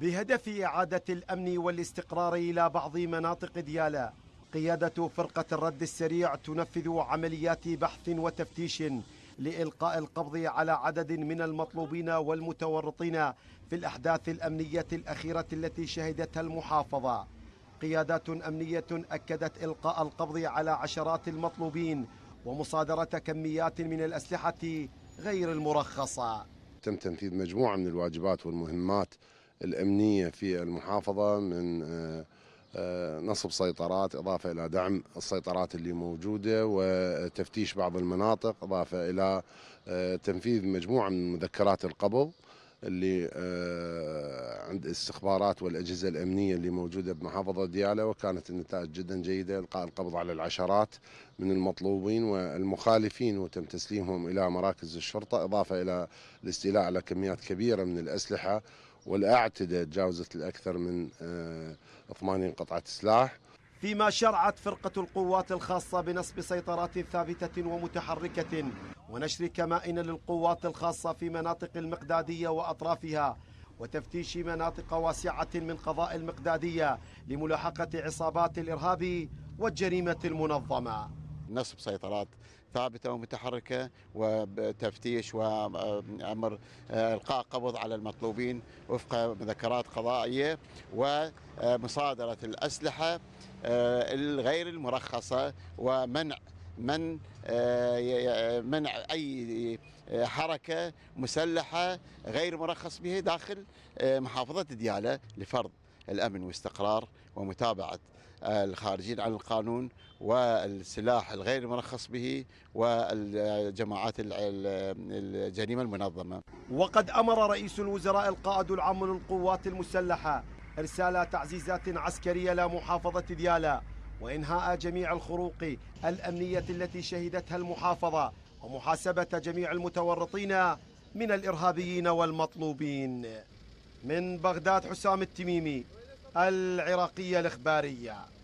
بهدف إعادة الأمن والاستقرار إلى بعض مناطق ديالا قيادة فرقة الرد السريع تنفذ عمليات بحث وتفتيش لإلقاء القبض على عدد من المطلوبين والمتورطين في الأحداث الأمنية الأخيرة التي شهدتها المحافظة قيادات أمنية أكدت إلقاء القبض على عشرات المطلوبين ومصادرة كميات من الأسلحة غير المرخصة تم تنفيذ مجموعة من الواجبات والمهمات الأمنية في المحافظة من آه، آه، نصب سيطرات إضافة إلى دعم السيطرات اللي موجودة وتفتيش بعض المناطق إضافة إلى آه، تنفيذ مجموعة من مذكرات القبض اللي عند الاستخبارات والاجهزه الامنيه اللي موجوده بمحافظه دياله وكانت النتائج جدا جيده القاء القبض على العشرات من المطلوبين والمخالفين وتم تسليمهم الى مراكز الشرطه اضافه الى الاستيلاء على كميات كبيره من الاسلحه والأعتدة تجاوزت الأكثر من 80 آه، قطعة سلاح فيما شرعت فرقة القوات الخاصة بنصب سيطرات ثابتة ومتحركة ونشر كمائن للقوات الخاصة في مناطق المقدادية وأطرافها وتفتيش مناطق واسعة من قضاء المقدادية لملاحقة عصابات الإرهاب والجريمة المنظمة نصب سيطرات ثابته ومتحركه وتفتيش وامر آه، القاء قبض على المطلوبين وفق مذكرات قضائيه ومصادره الاسلحه آه، الغير المرخصه ومنع من آه، منع اي حركه مسلحه غير مرخص بها داخل محافظه دياله لفرض الامن والاستقرار ومتابعه آه، الخارجين عن القانون والسلاح الغير مرخص به والجماعات الجريمه المنظمه. وقد امر رئيس الوزراء القائد العام للقوات المسلحه ارسال تعزيزات عسكريه لمحافظه ديالا وانهاء جميع الخروق الامنيه التي شهدتها المحافظه ومحاسبه جميع المتورطين من الارهابيين والمطلوبين. من بغداد حسام التميمي العراقية الإخبارية